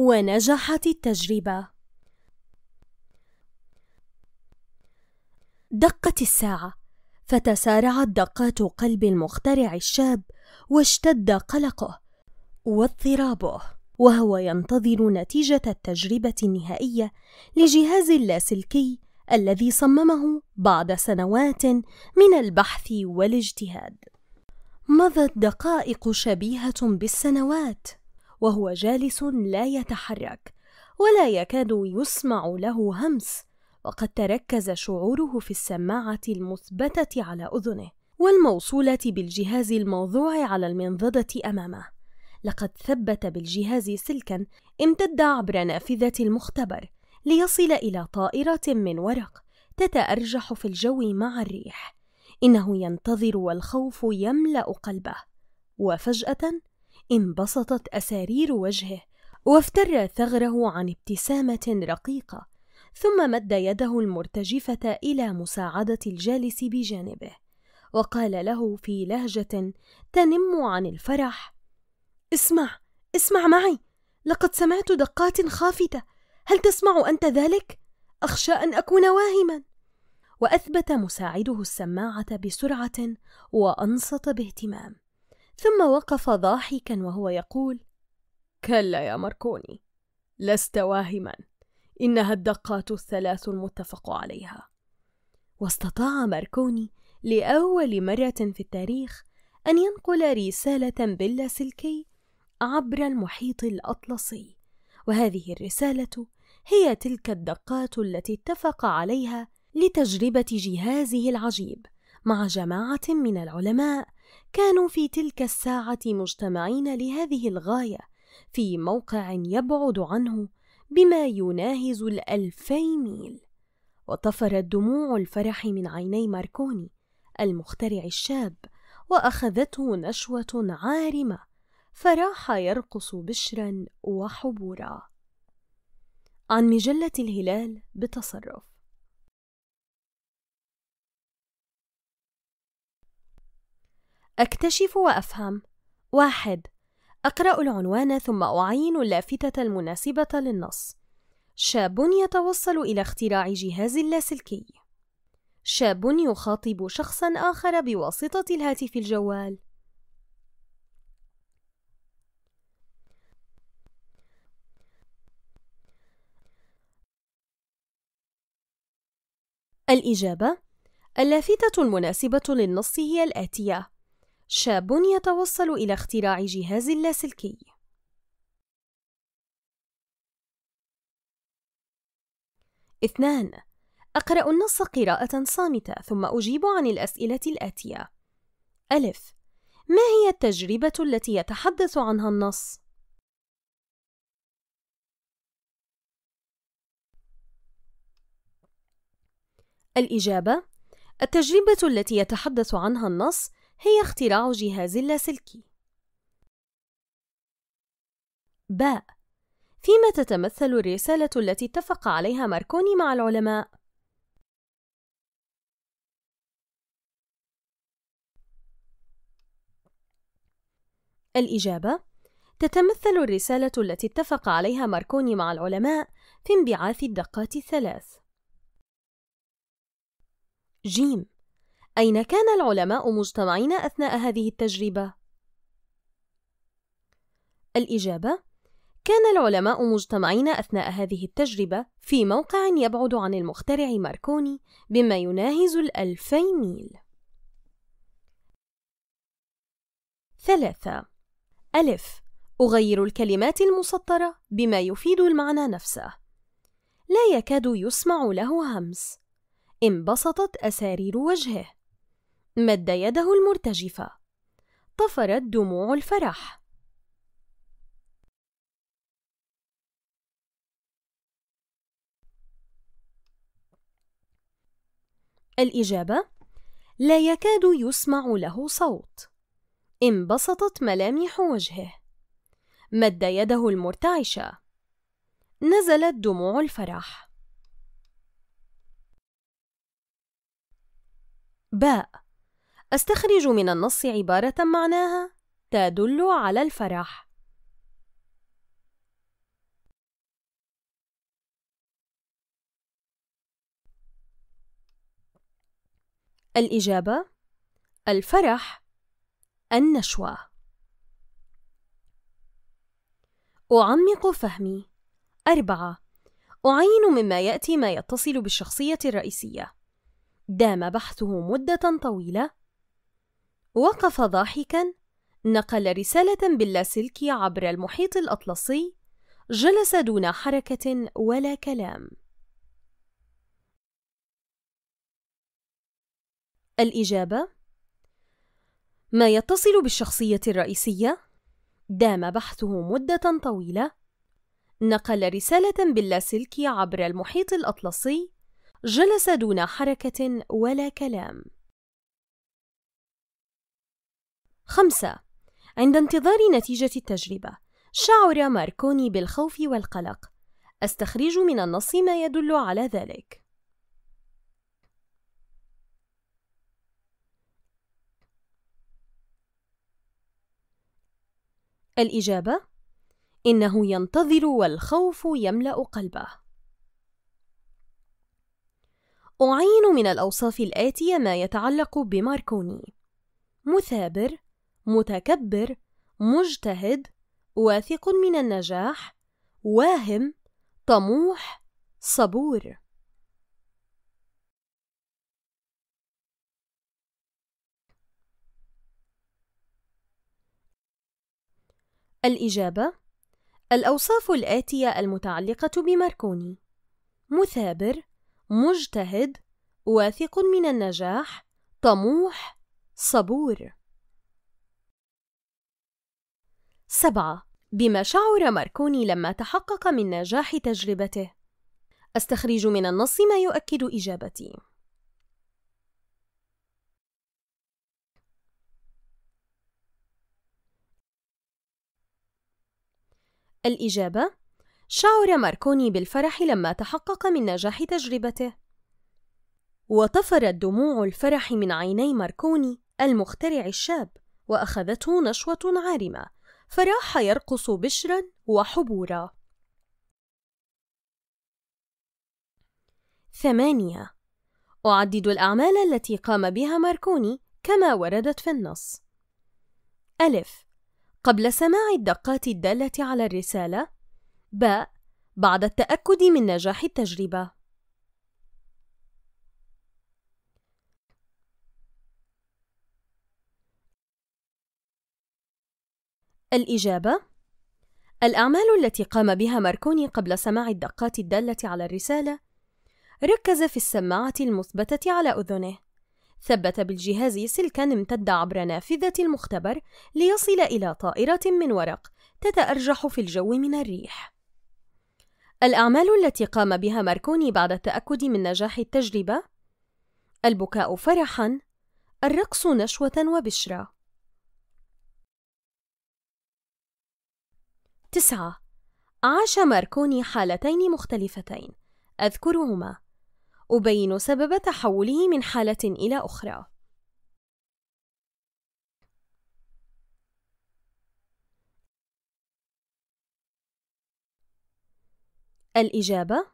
ونجحت التجربة دقت الساعة فتسارعت دقات قلب المخترع الشاب واشتد قلقه واضطرابه وهو ينتظر نتيجة التجربة النهائية لجهاز اللاسلكي الذي صممه بعد سنوات من البحث والاجتهاد مضت دقائق شبيهة بالسنوات وهو جالس لا يتحرك ولا يكاد يسمع له همس وقد تركز شعوره في السماعه المثبته على اذنه والموصوله بالجهاز الموضوع على المنضده امامه لقد ثبت بالجهاز سلكا امتد عبر نافذه المختبر ليصل الى طائره من ورق تتارجح في الجو مع الريح انه ينتظر والخوف يملا قلبه وفجاه انبسطت أسارير وجهه وافتر ثغره عن ابتسامة رقيقة ثم مد يده المرتجفة إلى مساعدة الجالس بجانبه وقال له في لهجة تنم عن الفرح اسمع اسمع معي لقد سمعت دقات خافتة هل تسمع أنت ذلك؟ أخشى أن أكون واهما وأثبت مساعده السماعة بسرعة وأنصت باهتمام ثم وقف ضاحكا وهو يقول كلا يا ماركوني لست واهما انها الدقات الثلاث المتفق عليها واستطاع ماركوني لاول مره في التاريخ ان ينقل رساله باللاسلكي عبر المحيط الاطلسي وهذه الرساله هي تلك الدقات التي اتفق عليها لتجربه جهازه العجيب مع جماعه من العلماء كانوا في تلك الساعة مجتمعين لهذه الغاية في موقع يبعد عنه بما يناهز الألفي ميل وطفرت دموع الفرح من عيني ماركوني المخترع الشاب وأخذته نشوة عارمة فراح يرقص بشرا وحبورا عن مجلة الهلال بتصرف أكتشف وأفهم واحد أقرأ العنوان ثم أعين اللافتة المناسبة للنص شاب يتوصل إلى اختراع جهاز لاسلكي شاب يخاطب شخصا آخر بواسطة الهاتف الجوال الإجابة اللافتة المناسبة للنص هي الآتية شاب يتوصل إلى اختراع جهاز لاسلكي اثنان أقرأ النص قراءة صامتة ثم أجيب عن الأسئلة الآتية ألف ما هي التجربة التي يتحدث عنها النص؟ الإجابة التجربة التي يتحدث عنها النص هي اختراع جهاز اللاسلكي باء فيما تتمثل الرسالة التي اتفق عليها ماركوني مع العلماء؟ الإجابة تتمثل الرسالة التي اتفق عليها ماركوني مع العلماء في انبعاث الدقات الثلاث جيم أين كان العلماء مجتمعين أثناء هذه التجربة؟ الإجابة: كان العلماء مجتمعين أثناء هذه التجربة في موقع يبعد عن المخترع ماركوني بما يناهز الألفي ميل. ثلاثة ألف أغير الكلمات المسطرة بما يفيد المعنى نفسه لا يكاد يسمع له همس انبسطت أسارير وجهه مد يده المرتجفة طفرت دموع الفرح الإجابة لا يكاد يسمع له صوت انبسطت ملامح وجهه مد يده المرتعشة نزلت دموع الفرح باء أستخرج من النص عبارة معناها تدل على الفرح الإجابة الفرح النشوة أعمق فهمي أربعة أعين مما يأتي ما يتصل بالشخصية الرئيسية دام بحثه مدة طويلة وقف ضاحكا نقل رسالة باللاسلكي عبر المحيط الأطلسي جلس دون حركة ولا كلام الإجابة ما يتصل بالشخصية الرئيسية دام بحثه مدة طويلة نقل رسالة باللاسلكي عبر المحيط الأطلسي جلس دون حركة ولا كلام خمسة عند انتظار نتيجة التجربة شعر ماركوني بالخوف والقلق أستخرج من النص ما يدل على ذلك الإجابة إنه ينتظر والخوف يملأ قلبه أعين من الأوصاف الآتية ما يتعلق بماركوني مثابر متكبر مجتهد واثق من النجاح واهم طموح صبور الإجابة الأوصاف الآتية المتعلقة بماركوني مثابر مجتهد واثق من النجاح طموح صبور سبعة بما شعر ماركوني لما تحقق من نجاح تجربته أستخرج من النص ما يؤكد إجابتي الإجابة شعر ماركوني بالفرح لما تحقق من نجاح تجربته وطفرت دموع الفرح من عيني ماركوني المخترع الشاب وأخذته نشوة عارمة فراح يرقص بشرا وحبورا ثمانية أعدد الأعمال التي قام بها ماركوني كما وردت في النص ألف قبل سماع الدقات الدالة على الرسالة ب بعد التأكد من نجاح التجربة الإجابة: الأعمال التي قام بها ماركوني قبل سماع الدقات الدالة على الرسالة، ركز في السماعة المثبتة على أذنه، ثبت بالجهاز سلكًا امتد عبر نافذة المختبر ليصل إلى طائرة من ورق تتأرجح في الجو من الريح. الأعمال التي قام بها ماركوني بعد التأكد من نجاح التجربة: البكاء فرحًا، الرقص نشوة وبشرى. تسعة عاش ماركوني حالتين مختلفتين أذكرهما أبين سبب تحوله من حالة إلى أخرى الإجابة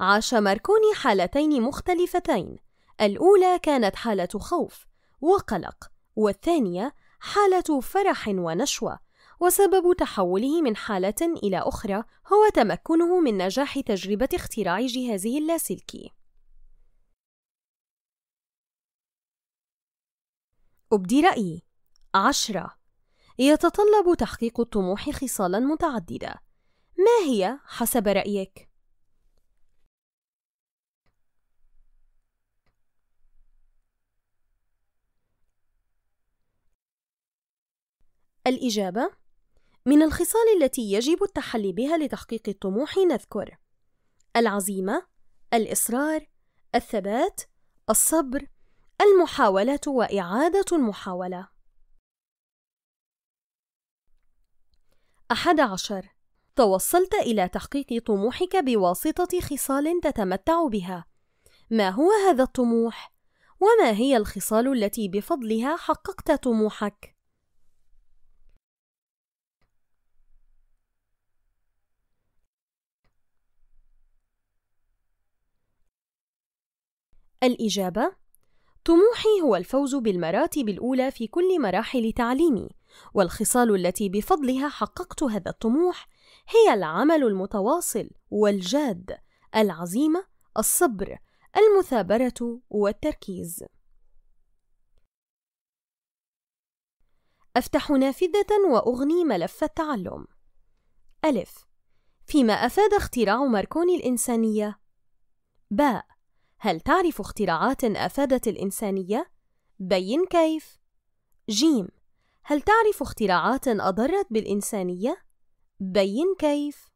عاش ماركوني حالتين مختلفتين الأولى كانت حالة خوف وقلق والثانية حالة فرح ونشوة وسبب تحوله من حالة إلى أخرى هو تمكنه من نجاح تجربة اختراع جهازه اللاسلكي. أبدي رأيي عشرة يتطلب تحقيق الطموح خصالا متعددة ما هي حسب رأيك؟ الإجابة من الخصال التي يجب التحلي بها لتحقيق الطموح نذكر العزيمة، الإصرار، الثبات، الصبر، المحاولة وإعادة المحاولة. أحد عشر توصلت إلى تحقيق طموحك بواسطة خصال تتمتع بها. ما هو هذا الطموح؟ وما هي الخصال التي بفضلها حققت طموحك؟ الإجابة: طموحي هو الفوز بالمراتب الأولى في كل مراحل تعليمي، والخصال التي بفضلها حققت هذا الطموح هي العمل المتواصل والجاد، العزيمة، الصبر، المثابرة والتركيز. أفتح نافذة وأغني ملف التعلم. ألف فيما أفاد اختراع ماركوني الإنسانية؟ باء هل تعرف اختراعات أفادت الإنسانية؟ بين كيف. جيم هل تعرف اختراعات أضرت بالإنسانية؟ بين كيف.